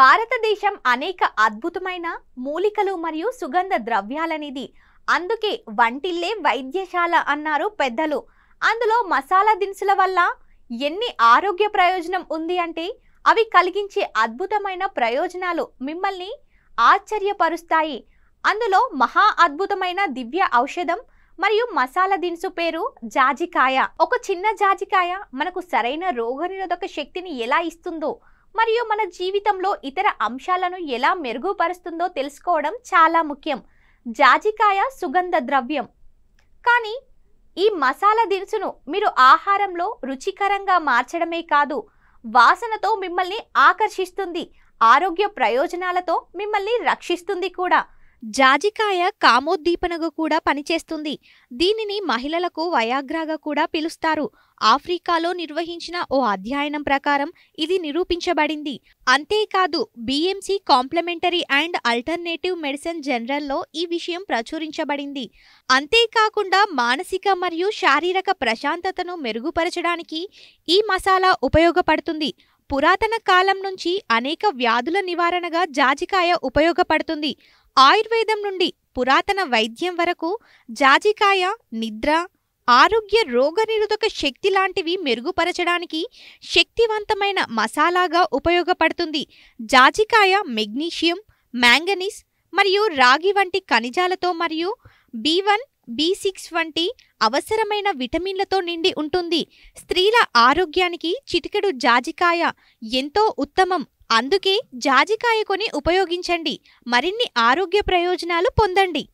భారతదేశం అనేక అద్భుతమైన మూలికలు మరియు సుగంధ ద్రవ్యాలనిది అందుకే వంటిల్లే వైద్యశాల అన్నారు పెద్దలు అందులో మసాలా దినుసుల వల్ల ఎన్ని ఆరోగ్య ప్రయోజనం ఉంది అంటే అవి కలిగించే అద్భుతమైన ప్రయోజనాలు మిమ్మల్ని ఆశ్చర్యపరుస్తాయి అందులో మహా అద్భుతమైన దివ్య ఔషధం మరియు మసాలా దినుసు పేరు జాజికాయ ఒక చిన్న జాజికాయ మనకు సరైన రోగనిరోధక శక్తిని ఎలా ఇస్తుందో మరియు మన జీవితంలో ఇతర అంశాలను ఎలా మెరుగుపరుస్తుందో తెలుసుకోవడం చాలా ముఖ్యం జాజికాయ సుగంధ ద్రవ్యం కానీ ఈ మసాలా దినుసును మీరు ఆహారంలో రుచికరంగా మార్చడమే కాదు వాసనతో మిమ్మల్ని ఆకర్షిస్తుంది ఆరోగ్య ప్రయోజనాలతో మిమ్మల్ని రక్షిస్తుంది కూడా జాజికాయ కామోద్దీపనగా కూడా పనిచేస్తుంది దీనిని మహిళలకు వయాగ్రాగా కూడా పిలుస్తారు ఆఫ్రికాలో నిర్వహించిన ఓ అధ్యయనం ప్రకారం ఇది నిరూపించబడింది అంతేకాదు BMC complementary and alternative medicine జనరల్లో ఈ విషయం ప్రచురించబడింది అంతేకాకుండా మానసిక మరియు శారీరక ప్రశాంతతను మెరుగుపరచడానికి ఈ మసాలా ఉపయోగపడుతుంది పురాతన కాలం నుంచి అనేక వ్యాధుల నివారణగా జాజికాయ ఉపయోగపడుతుంది ఆయుర్వేదం నుండి పురాతన వైద్యం వరకు జాజికాయ నిద్ర ఆరోగ్య రోగనిరోధక శక్తి లాంటివి మెరుగుపరచడానికి శక్తివంతమైన మసాలాగా ఉపయోగపడుతుంది జాజికాయ మెగ్నీషియం మ్యాంగనీస్ మరియు రాగి వంటి ఖనిజాలతో మరియు బి వన్ బి సిక్స్ వంటి అవసరమైన విటమిన్లతో నిండి ఉంటుంది స్త్రీల ఆరోగ్యానికి చిటికెడు జాజికాయ ఎంతో ఉత్తమం అందుకే జాజికాయ కొని ఉపయోగించండి మరిన్ని ఆరోగ్య ప్రయోజనాలు పొందండి